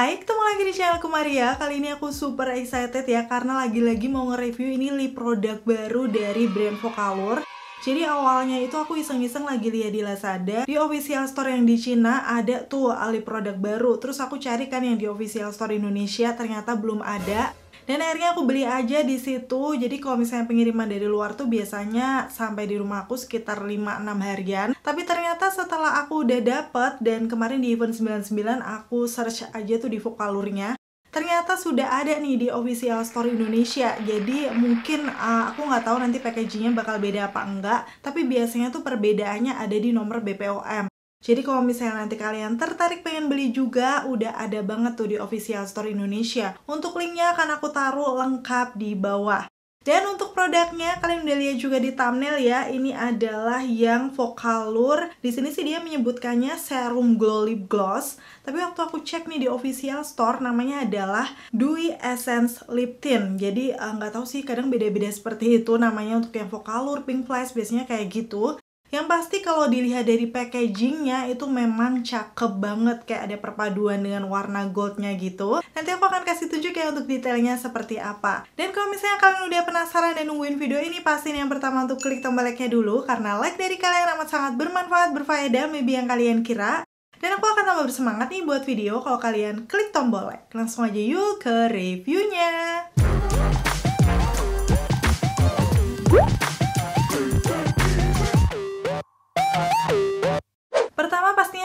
Hai, ketemu lagi di channelku Maria. Kali ini aku super excited ya karena lagi-lagi mau nge-review ini lip product baru dari brand Vocalur. Jadi awalnya itu aku iseng-iseng lagi lihat di Lazada, di official store yang di Cina ada tuh alip produk baru. Terus aku carikan yang di official store Indonesia ternyata belum ada dan akhirnya aku beli aja di situ jadi kalau misalnya pengiriman dari luar tuh biasanya sampai di rumah aku sekitar 5-6 harian tapi ternyata setelah aku udah dapet dan kemarin di event 99 aku search aja tuh di vokalurnya ternyata sudah ada nih di official store Indonesia jadi mungkin uh, aku nggak tahu nanti packagingnya bakal beda apa enggak tapi biasanya tuh perbedaannya ada di nomor BPOM jadi kalau misalnya nanti kalian tertarik pengen beli juga, udah ada banget tuh di official store Indonesia. Untuk linknya akan aku taruh lengkap di bawah. Dan untuk produknya kalian udah lihat juga di thumbnail ya. Ini adalah yang Vokalur. Di sini sih dia menyebutkannya serum glow lip gloss. Tapi waktu aku cek nih di official store namanya adalah Dewy Essence Lip Tint. Jadi eh, nggak uh, tahu sih kadang beda-beda seperti itu namanya untuk yang Vokalur, Pink Flash biasanya kayak gitu. Yang pasti kalau dilihat dari packagingnya itu memang cakep banget kayak ada perpaduan dengan warna goldnya gitu. Nanti aku akan kasih tunjuk ya untuk detailnya seperti apa. Dan kalau misalnya kalian udah penasaran dan nungguin video ini pastiin yang pertama untuk klik tombol like-nya dulu karena like dari kalian amat sangat bermanfaat, berfaedah, maybe yang kalian kira. Dan aku akan tambah bersemangat nih buat video kalau kalian klik tombol like. Langsung aja yuk ke reviewnya.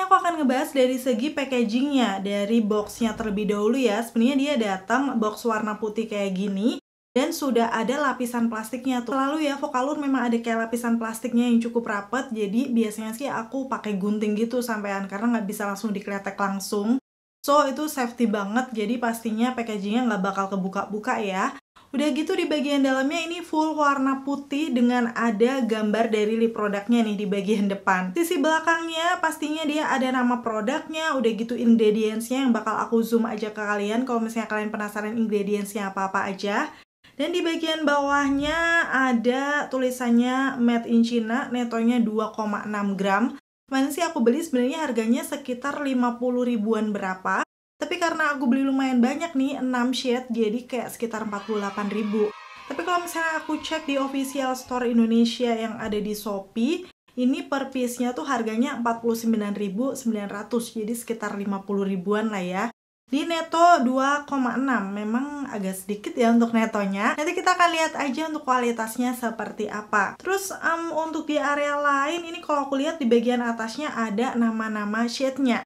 aku akan ngebahas dari segi packagingnya, dari boxnya terlebih dahulu ya. Sebenarnya dia datang box warna putih kayak gini dan sudah ada lapisan plastiknya tuh. Lalu ya Vokalur memang ada kayak lapisan plastiknya yang cukup rapet, jadi biasanya sih aku pakai gunting gitu sampean karena nggak bisa langsung dikletek langsung. So itu safety banget, jadi pastinya packagingnya nggak bakal kebuka-buka ya. Udah gitu di bagian dalamnya ini full warna putih dengan ada gambar dari lip produknya nih di bagian depan. Sisi belakangnya pastinya dia ada nama produknya, udah gitu ingredientsnya yang bakal aku zoom aja ke kalian kalau misalnya kalian penasaran ingredientsnya apa-apa aja. Dan di bagian bawahnya ada tulisannya made in China, netonya 2,6 gram. Kemarin sih aku beli sebenarnya harganya sekitar 50 ribuan berapa. Tapi karena aku beli lumayan banyak nih, 6 shade, jadi kayak sekitar 48 ribu. Tapi kalau misalnya aku cek di official store Indonesia yang ada di Shopee, ini per piece-nya tuh harganya 49.900, jadi sekitar 50 ribuan lah ya. Di neto 2,6, memang agak sedikit ya untuk netonya. Nanti kita akan lihat aja untuk kualitasnya seperti apa. Terus um, untuk di area lain, ini kalau aku lihat di bagian atasnya ada nama-nama shade-nya.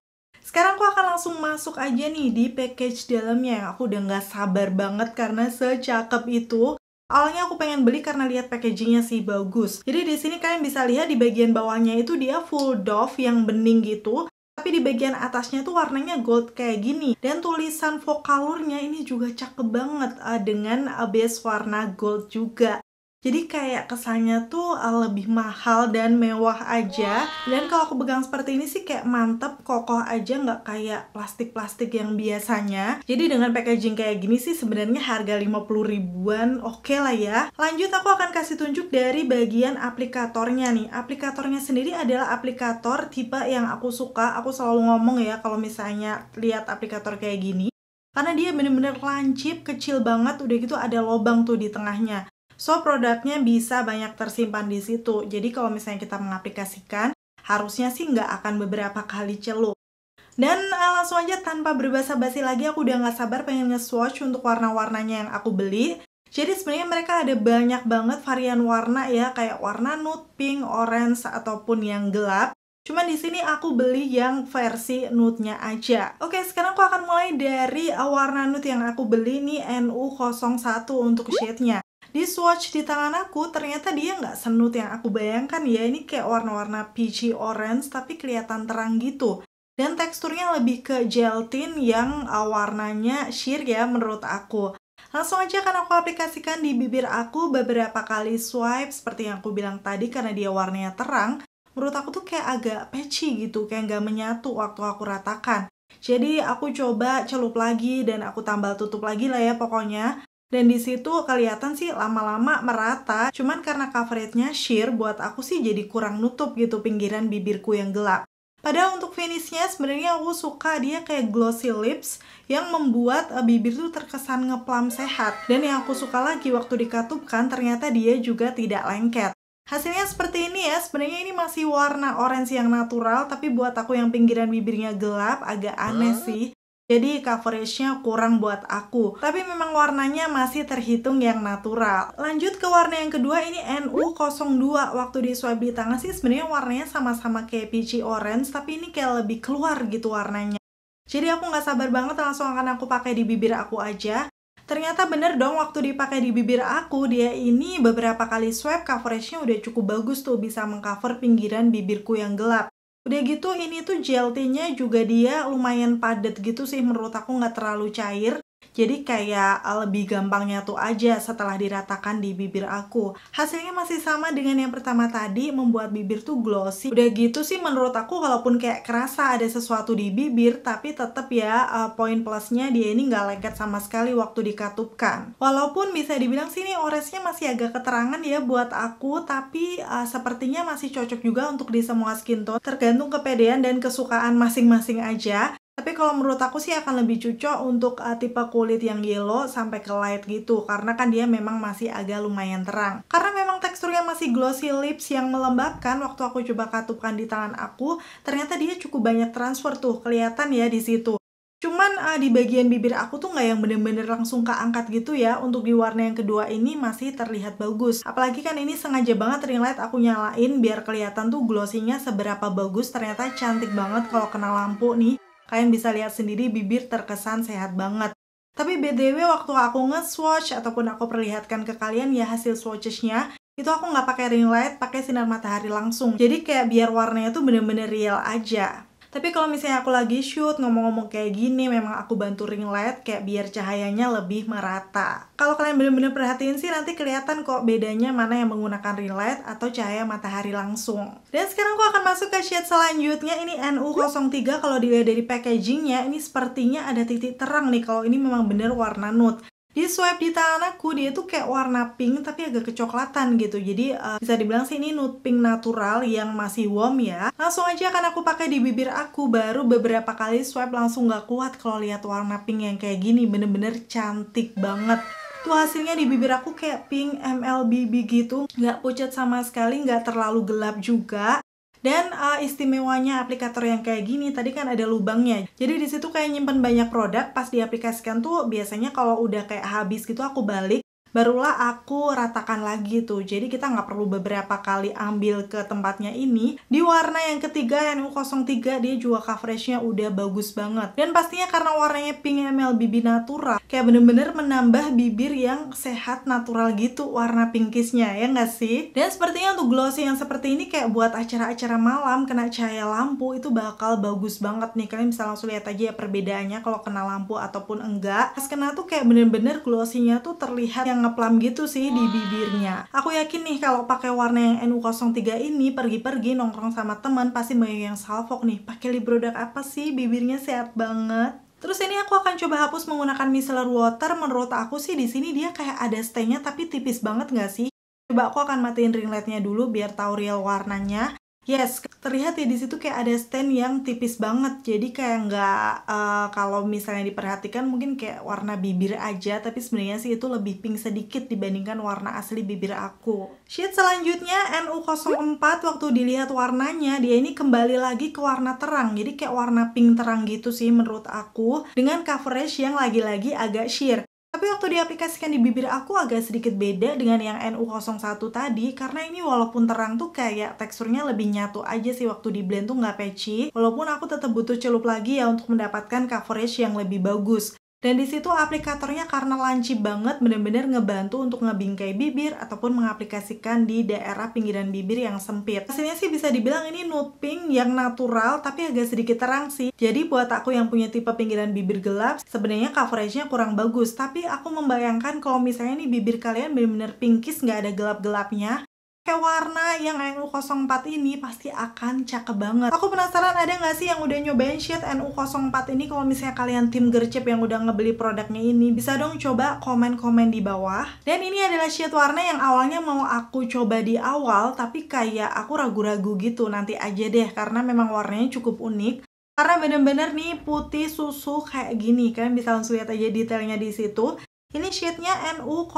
Sekarang aku akan langsung masuk aja nih di package dalamnya yang aku udah nggak sabar banget karena secakep itu. Awalnya aku pengen beli karena lihat packagingnya sih bagus. Jadi di sini kalian bisa lihat di bagian bawahnya itu dia full doff yang bening gitu. Tapi di bagian atasnya tuh warnanya gold kayak gini. Dan tulisan vokalurnya ini juga cakep banget eh, dengan eh, base warna gold juga. Jadi kayak kesannya tuh eh, lebih mahal dan mewah aja. Dan kalau aku pegang seperti ini sih kayak mantep, kokoh aja nggak kayak plastik-plastik yang biasanya. Jadi dengan packaging kayak gini sih sebenarnya harga 50 ribuan oke okay lah ya. Lanjut aku akan kasih tunjuk dari bagian aplikatornya nih. Aplikatornya sendiri adalah aplikator tipe yang aku suka. Aku selalu ngomong ya kalau misalnya lihat aplikator kayak gini. Karena dia bener-bener lancip, kecil banget, udah gitu ada lobang tuh di tengahnya. So produknya bisa banyak tersimpan di situ. Jadi kalau misalnya kita mengaplikasikan, harusnya sih nggak akan beberapa kali celup. Dan eh, langsung aja tanpa berbasa-basi lagi aku udah nggak sabar pengen nge-swatch untuk warna-warnanya yang aku beli. Jadi sebenarnya mereka ada banyak banget varian warna ya kayak warna nude, pink, orange ataupun yang gelap. Cuman di sini aku beli yang versi nude-nya aja. Oke, sekarang aku akan mulai dari eh, warna nude yang aku beli nih NU01 untuk shade-nya di swatch di tangan aku ternyata dia nggak senut yang aku bayangkan ya ini kayak warna-warna peachy orange tapi kelihatan terang gitu dan teksturnya lebih ke gelatin yang uh, warnanya sheer ya menurut aku Langsung aja kan aku aplikasikan di bibir aku beberapa kali swipe seperti yang aku bilang tadi karena dia warnanya terang. Menurut aku tuh kayak agak peci gitu, kayak nggak menyatu waktu aku ratakan. Jadi aku coba celup lagi dan aku tambal tutup lagi lah ya pokoknya. Dan di situ kelihatan sih lama-lama merata, cuman karena coveragenya sheer buat aku sih jadi kurang nutup gitu pinggiran bibirku yang gelap. Padahal untuk finishnya sebenarnya aku suka dia kayak glossy lips yang membuat eh, bibir tuh terkesan ngeplam sehat. Dan yang aku suka lagi waktu dikatupkan ternyata dia juga tidak lengket. Hasilnya seperti ini ya, sebenarnya ini masih warna orange yang natural, tapi buat aku yang pinggiran bibirnya gelap agak aneh ah. sih. Jadi coveragenya kurang buat aku. Tapi memang warnanya masih terhitung yang natural. Lanjut ke warna yang kedua ini NU02. Waktu di swab di tangan sih sebenarnya warnanya sama-sama kayak peachy orange tapi ini kayak lebih keluar gitu warnanya. Jadi aku nggak sabar banget langsung akan aku pakai di bibir aku aja. Ternyata bener dong waktu dipakai di bibir aku, dia ini beberapa kali swab coveragenya udah cukup bagus tuh bisa mengcover pinggiran bibirku yang gelap. Udah gitu ini tuh JLT-nya juga dia lumayan padat gitu sih menurut aku nggak terlalu cair. Jadi kayak ah, lebih gampangnya tuh aja setelah diratakan di bibir aku. Hasilnya masih sama dengan yang pertama tadi, membuat bibir tuh glossy. Udah gitu sih menurut aku walaupun kayak kerasa ada sesuatu di bibir, tapi tetap ya uh, poin plusnya dia ini nggak lengket sama sekali waktu dikatupkan. Walaupun bisa dibilang sini oresnya masih agak keterangan ya buat aku, tapi uh, sepertinya masih cocok juga untuk di semua skin tone, tergantung kepedean dan kesukaan masing-masing aja. Tapi kalau menurut aku sih akan lebih cocok untuk uh, tipe kulit yang yellow sampai ke light gitu karena kan dia memang masih agak lumayan terang. Karena memang teksturnya masih glossy lips yang melembabkan waktu aku coba katupkan di tangan aku, ternyata dia cukup banyak transfer tuh kelihatan ya di situ. Cuman uh, di bagian bibir aku tuh nggak yang bener-bener langsung keangkat gitu ya Untuk di warna yang kedua ini masih terlihat bagus Apalagi kan ini sengaja banget ring light aku nyalain Biar kelihatan tuh glossy seberapa bagus Ternyata cantik banget kalau kena lampu nih Kalian bisa lihat sendiri bibir terkesan sehat banget. Tapi BTW waktu aku nge-swatch ataupun aku perlihatkan ke kalian ya hasil swatchesnya itu aku nggak pakai ring light, pakai sinar matahari langsung. Jadi kayak biar warnanya tuh bener-bener real aja. Tapi kalau misalnya aku lagi shoot ngomong-ngomong kayak gini memang aku bantu ring light kayak biar cahayanya lebih merata. Kalau kalian bener-bener perhatiin sih nanti kelihatan kok bedanya mana yang menggunakan ring light atau cahaya matahari langsung. Dan sekarang aku akan masuk ke shade selanjutnya ini NU03 kalau dilihat dari packagingnya ini sepertinya ada titik terang nih kalau ini memang bener warna nude. Di swipe di tangan aku dia tuh kayak warna pink tapi agak kecoklatan gitu. Jadi uh, bisa dibilang sih ini nude pink natural yang masih warm ya. Langsung aja akan aku pakai di bibir aku baru beberapa kali swipe langsung gak kuat kalau lihat warna pink yang kayak gini bener-bener cantik banget tuh hasilnya di bibir aku kayak pink MLBB gitu Gak pucat sama sekali gak terlalu gelap juga dan uh, istimewanya aplikator yang kayak gini tadi kan ada lubangnya. Jadi di situ kayak nyimpen banyak produk pas diaplikasikan tuh biasanya kalau udah kayak habis gitu aku balik barulah aku ratakan lagi tuh jadi kita nggak perlu beberapa kali ambil ke tempatnya ini di warna yang ketiga NU03 dia juga coveragenya udah bagus banget dan pastinya karena warnanya pink ML BB natural kayak bener-bener menambah bibir yang sehat natural gitu warna pinkisnya ya nggak sih dan sepertinya untuk glossy yang seperti ini kayak buat acara-acara malam kena cahaya lampu itu bakal bagus banget nih kalian bisa langsung lihat aja ya perbedaannya kalau kena lampu ataupun enggak pas kena tuh kayak bener-bener glossy-nya tuh terlihat yang ngeplam gitu sih di bibirnya. Aku yakin nih kalau pakai warna yang NU03 ini pergi-pergi nongkrong sama teman pasti banyak yang salfok nih. Pakai lip product apa sih? Bibirnya sehat banget. Terus ini aku akan coba hapus menggunakan micellar water. Menurut aku sih di sini dia kayak ada stainnya tapi tipis banget nggak sih? Coba aku akan matiin ring lightnya dulu biar tahu real warnanya. Yes, terlihat ya di situ kayak ada stand yang tipis banget. Jadi kayak nggak uh, kalau misalnya diperhatikan mungkin kayak warna bibir aja, tapi sebenarnya sih itu lebih pink sedikit dibandingkan warna asli bibir aku. Shade selanjutnya NU04 waktu dilihat warnanya dia ini kembali lagi ke warna terang. Jadi kayak warna pink terang gitu sih menurut aku dengan coverage yang lagi-lagi agak sheer. Tapi waktu diaplikasikan di bibir aku agak sedikit beda dengan yang NU01 tadi karena ini walaupun terang tuh kayak teksturnya lebih nyatu aja sih waktu di blend tuh nggak patchy. Walaupun aku tetap butuh celup lagi ya untuk mendapatkan coverage yang lebih bagus. Dan di situ aplikatornya karena lancip banget bener-bener ngebantu untuk ngebingkai bibir ataupun mengaplikasikan di daerah pinggiran bibir yang sempit. Hasilnya sih bisa dibilang ini nude pink yang natural tapi agak sedikit terang sih. Jadi buat aku yang punya tipe pinggiran bibir gelap, sebenarnya coveragenya kurang bagus. Tapi aku membayangkan kalau misalnya ini bibir kalian bener-bener pinkish nggak ada gelap-gelapnya, kayak warna yang NU04 ini pasti akan cakep banget aku penasaran ada nggak sih yang udah nyobain sheet NU04 ini kalau misalnya kalian tim gercep yang udah ngebeli produknya ini bisa dong coba komen-komen di bawah dan ini adalah sheet warna yang awalnya mau aku coba di awal tapi kayak aku ragu-ragu gitu nanti aja deh karena memang warnanya cukup unik karena bener-bener nih putih susu kayak gini kan. bisa langsung lihat aja detailnya di situ ini shade-nya NU00,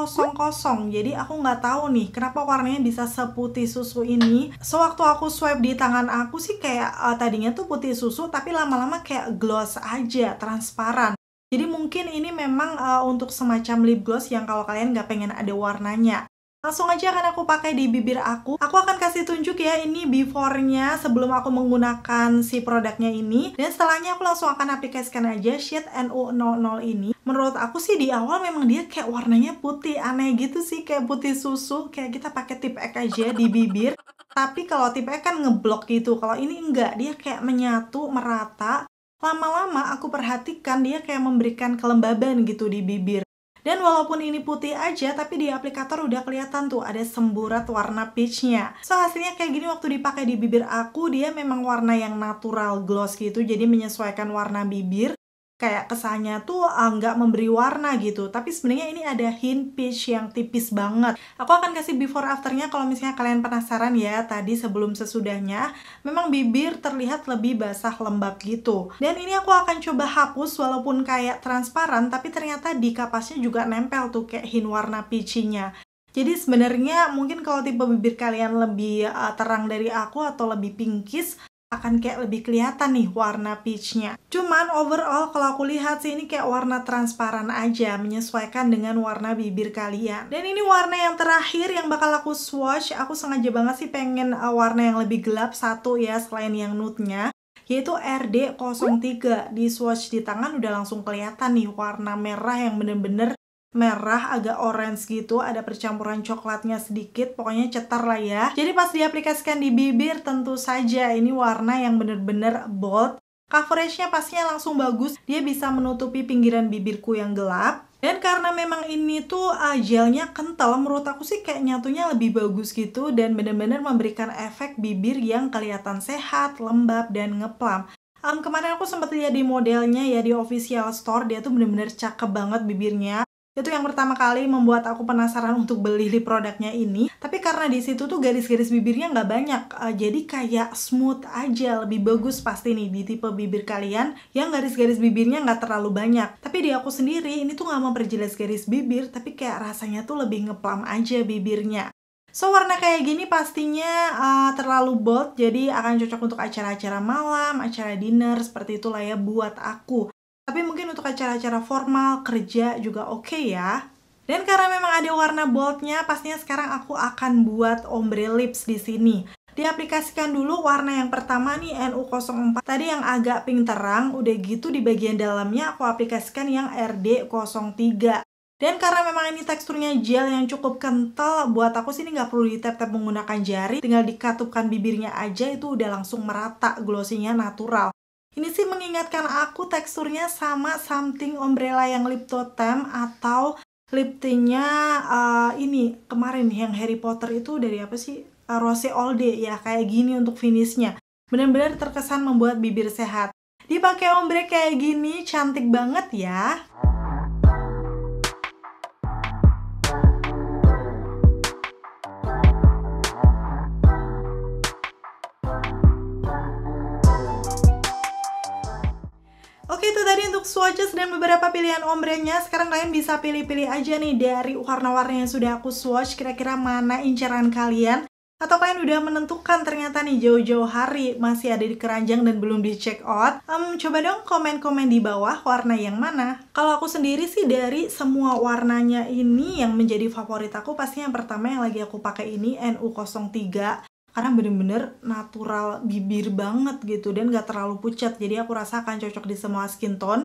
jadi aku nggak tahu nih kenapa warnanya bisa seputih susu ini. Sewaktu so, aku swipe di tangan aku sih kayak uh, tadinya tuh putih susu, tapi lama-lama kayak gloss aja, transparan. Jadi mungkin ini memang uh, untuk semacam lip gloss yang kalau kalian nggak pengen ada warnanya. Langsung aja akan aku pakai di bibir aku. Aku akan kasih tunjuk ya ini before-nya sebelum aku menggunakan si produknya ini. Dan setelahnya aku langsung akan aplikasikan aja shade NU00 ini. Menurut aku sih di awal memang dia kayak warnanya putih. Aneh gitu sih kayak putih susu. Kayak kita pakai tip ek aja di bibir. Tapi kalau tip ek kan ngeblok gitu. Kalau ini enggak, dia kayak menyatu, merata. Lama-lama aku perhatikan dia kayak memberikan kelembaban gitu di bibir. Dan walaupun ini putih aja, tapi di aplikator udah kelihatan tuh ada semburat warna peachnya. So hasilnya kayak gini waktu dipakai di bibir aku, dia memang warna yang natural gloss gitu, jadi menyesuaikan warna bibir kayak kesannya tuh ah, nggak uh, memberi warna gitu tapi sebenarnya ini ada hint peach yang tipis banget aku akan kasih before afternya kalau misalnya kalian penasaran ya tadi sebelum sesudahnya memang bibir terlihat lebih basah lembab gitu dan ini aku akan coba hapus walaupun kayak transparan tapi ternyata di kapasnya juga nempel tuh kayak hint warna peachy-nya jadi sebenarnya mungkin kalau tipe bibir kalian lebih uh, terang dari aku atau lebih pinkish akan kayak lebih kelihatan nih warna peachnya. Cuman overall kalau aku lihat sih ini kayak warna transparan aja, menyesuaikan dengan warna bibir kalian. Dan ini warna yang terakhir yang bakal aku swatch, aku sengaja banget sih pengen uh, warna yang lebih gelap satu ya selain yang nude-nya yaitu RD03 di swatch di tangan udah langsung kelihatan nih warna merah yang bener-bener merah agak orange gitu ada percampuran coklatnya sedikit pokoknya cetar lah ya jadi pas diaplikasikan di bibir tentu saja ini warna yang bener-bener bold coveragenya pastinya langsung bagus dia bisa menutupi pinggiran bibirku yang gelap dan karena memang ini tuh uh, gelnya kental, menurut aku sih kayak nyatunya lebih bagus gitu dan bener-bener memberikan efek bibir yang kelihatan sehat, lembab, dan ngeplam. Um, kemarin aku sempat lihat di modelnya ya di official store, dia tuh bener-bener cakep banget bibirnya. Itu yang pertama kali membuat aku penasaran untuk beli lip produknya ini. Tapi karena di situ tuh garis-garis bibirnya nggak banyak, uh, jadi kayak smooth aja, lebih bagus pasti nih di tipe bibir kalian yang garis-garis bibirnya nggak terlalu banyak. Tapi di aku sendiri ini tuh nggak memperjelas garis bibir, tapi kayak rasanya tuh lebih ngeplam aja bibirnya. So warna kayak gini pastinya uh, terlalu bold jadi akan cocok untuk acara-acara malam, acara dinner seperti itulah ya buat aku. Tapi mungkin untuk acara-acara formal, kerja juga oke okay ya. Dan karena memang ada warna boldnya, pastinya sekarang aku akan buat ombre lips di sini. Diaplikasikan dulu warna yang pertama nih NU04 Tadi yang agak pink terang, udah gitu di bagian dalamnya aku aplikasikan yang RD03 dan karena memang ini teksturnya gel yang cukup kental, buat aku sih ini nggak perlu ditap-tap menggunakan jari, tinggal dikatupkan bibirnya aja itu udah langsung merata, glossy-nya natural. Ini sih mengingatkan aku teksturnya sama something umbrella yang lip totem atau lip tintnya uh, ini kemarin yang Harry Potter itu dari apa sih uh, Rose All Day ya kayak gini untuk finishnya. Benar-benar terkesan membuat bibir sehat. Dipakai ombre kayak gini cantik banget ya. dan beberapa pilihan ombrenya sekarang kalian bisa pilih-pilih aja nih dari warna-warna yang sudah aku swatch kira-kira mana inceran kalian atau kalian udah menentukan ternyata nih jauh-jauh hari masih ada di keranjang dan belum di check out, um, coba dong komen-komen di bawah warna yang mana. Kalau aku sendiri sih dari semua warnanya ini yang menjadi favorit aku pasti yang pertama yang lagi aku pakai ini NU03 karena bener-bener natural bibir banget gitu dan gak terlalu pucat jadi aku rasakan cocok di semua skin tone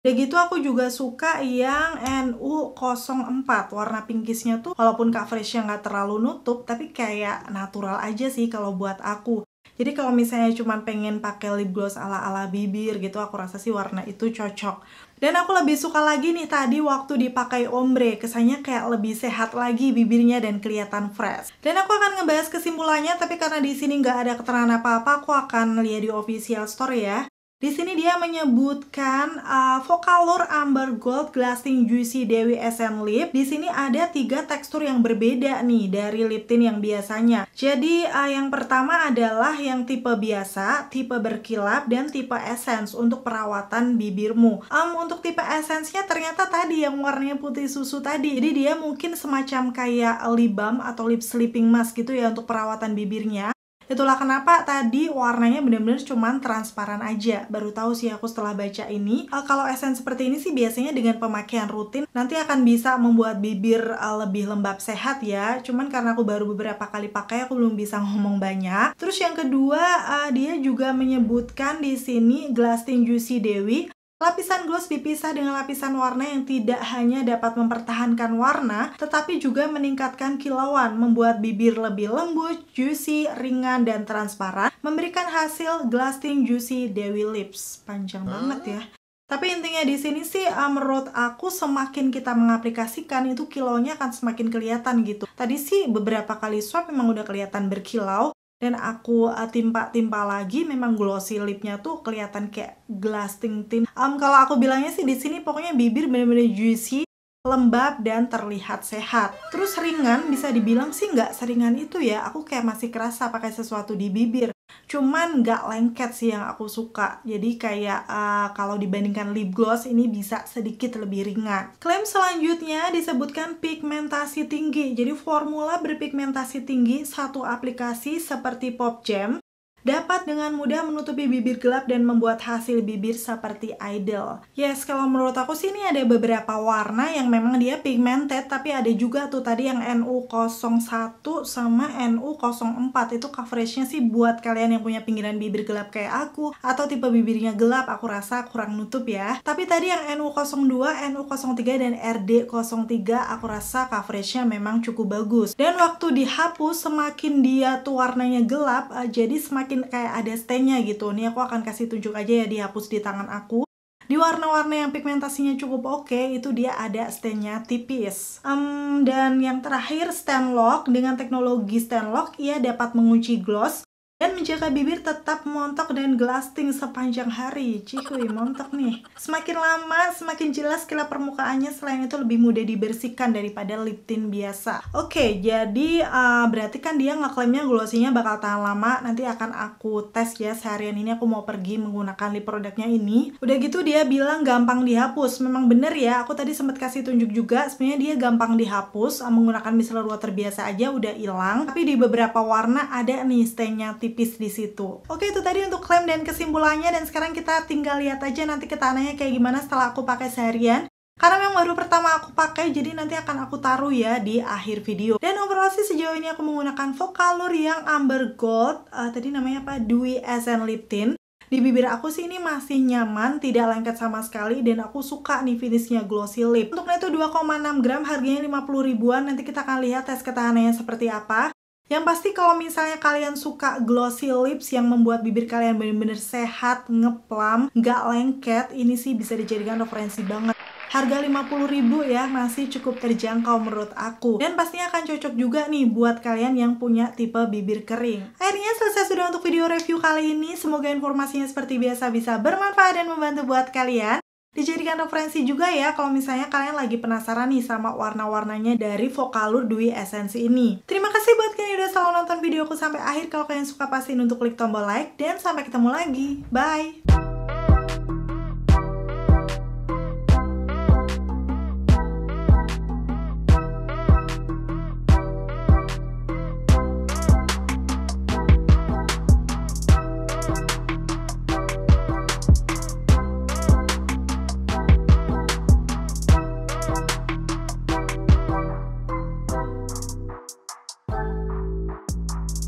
Udah gitu aku juga suka yang NU04 warna pinkisnya tuh walaupun coveragenya nggak terlalu nutup tapi kayak natural aja sih kalau buat aku. Jadi kalau misalnya cuma pengen pakai lip gloss ala-ala bibir gitu aku rasa sih warna itu cocok. Dan aku lebih suka lagi nih tadi waktu dipakai ombre, kesannya kayak lebih sehat lagi bibirnya dan kelihatan fresh. Dan aku akan ngebahas kesimpulannya, tapi karena di sini nggak ada keterangan apa-apa, aku akan lihat di official store ya. Di sini dia menyebutkan uh, Vocalur Amber Gold Glassing Juicy Dewi Essence Lip. Di sini ada tiga tekstur yang berbeda nih dari lip tint yang biasanya. Jadi uh, yang pertama adalah yang tipe biasa, tipe berkilap, dan tipe essence untuk perawatan bibirmu. Um, untuk tipe essence-nya ternyata tadi yang warnanya putih susu tadi. Jadi dia mungkin semacam kayak lip balm atau lip sleeping mask gitu ya untuk perawatan bibirnya. Itulah kenapa tadi warnanya benar-benar cuman transparan aja. Baru tahu sih aku setelah baca ini. Uh, kalau esen seperti ini sih biasanya dengan pemakaian rutin nanti akan bisa membuat bibir uh, lebih lembab sehat ya. Cuman karena aku baru beberapa kali pakai aku belum bisa ngomong banyak. Terus yang kedua uh, dia juga menyebutkan di sini Glasting Juicy Dewi Lapisan gloss dipisah dengan lapisan warna yang tidak hanya dapat mempertahankan warna, tetapi juga meningkatkan kilauan, membuat bibir lebih lembut, juicy, ringan, dan transparan, memberikan hasil glassing juicy dewi lips. Panjang hmm. banget ya. Tapi intinya di sini sih uh, menurut aku semakin kita mengaplikasikan itu kilonya akan semakin kelihatan gitu. Tadi sih beberapa kali swab memang udah kelihatan berkilau, dan aku uh, timpa-timpa lagi memang glossy lipnya tuh kelihatan kayak glass ting tin um, kalau aku bilangnya sih di sini pokoknya bibir bener-bener juicy lembab dan terlihat sehat terus ringan bisa dibilang sih nggak seringan itu ya aku kayak masih kerasa pakai sesuatu di bibir cuman nggak lengket sih yang aku suka jadi kayak uh, kalau dibandingkan lip gloss ini bisa sedikit lebih ringan klaim selanjutnya disebutkan pigmentasi tinggi jadi formula berpigmentasi tinggi satu aplikasi seperti pop jam dapat dengan mudah menutupi bibir gelap dan membuat hasil bibir seperti idol. Yes, kalau menurut aku sih ini ada beberapa warna yang memang dia pigmented, tapi ada juga tuh tadi yang NU01 sama NU04. Itu coveragenya sih buat kalian yang punya pinggiran bibir gelap kayak aku, atau tipe bibirnya gelap, aku rasa kurang nutup ya. Tapi tadi yang NU02, NU03, dan RD03 aku rasa coveragenya memang cukup bagus. Dan waktu dihapus, semakin dia tuh warnanya gelap, eh, jadi semakin makin kayak ada stainnya gitu. Nih aku akan kasih tunjuk aja ya dihapus di tangan aku. Di warna-warna yang pigmentasinya cukup oke, okay, itu dia ada stainnya tipis. Um, dan yang terakhir, stand lock. Dengan teknologi stand lock, ia dapat mengunci gloss dan menjaga bibir tetap montok dan glasting sepanjang hari. cikuy montok nih. Semakin lama, semakin jelas kilat permukaannya. Selain itu lebih mudah dibersihkan daripada lip tint biasa. Oke, jadi uh, berarti kan dia ngeklaimnya glossy-nya bakal tahan lama. Nanti akan aku tes ya seharian ini aku mau pergi menggunakan lip produknya ini. Udah gitu dia bilang gampang dihapus. Memang bener ya, aku tadi sempat kasih tunjuk juga. Sebenarnya dia gampang dihapus menggunakan micellar water biasa aja udah hilang. Tapi di beberapa warna ada nih stainnya tip tipis di situ. Oke, itu tadi untuk klaim dan kesimpulannya dan sekarang kita tinggal lihat aja nanti ketananya kayak gimana setelah aku pakai seharian. Karena memang baru pertama aku pakai, jadi nanti akan aku taruh ya di akhir video. Dan overall sih sejauh ini aku menggunakan Vokalur yang Amber Gold, uh, tadi namanya apa? Dewy Essence Lip Tint. Di bibir aku sih ini masih nyaman, tidak lengket sama sekali dan aku suka nih finishnya glossy lip. Untuknya itu 2,6 gram harganya 50 ribuan, nanti kita akan lihat tes ketahanannya seperti apa. Yang pasti kalau misalnya kalian suka glossy lips yang membuat bibir kalian bener-bener sehat, ngeplam, nggak lengket, ini sih bisa dijadikan referensi banget. Harga rp 50.000 ya masih cukup terjangkau menurut aku. Dan pastinya akan cocok juga nih buat kalian yang punya tipe bibir kering. Akhirnya selesai sudah untuk video review kali ini. Semoga informasinya seperti biasa bisa bermanfaat dan membantu buat kalian. Dijadikan referensi juga ya kalau misalnya kalian lagi penasaran nih sama warna-warnanya dari Vokalur Dwi Essence ini. Terima kasih buat kalian yang udah selalu nonton videoku sampai akhir. Kalau kalian suka pastiin untuk klik tombol like dan sampai ketemu lagi. Bye!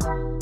Thank you.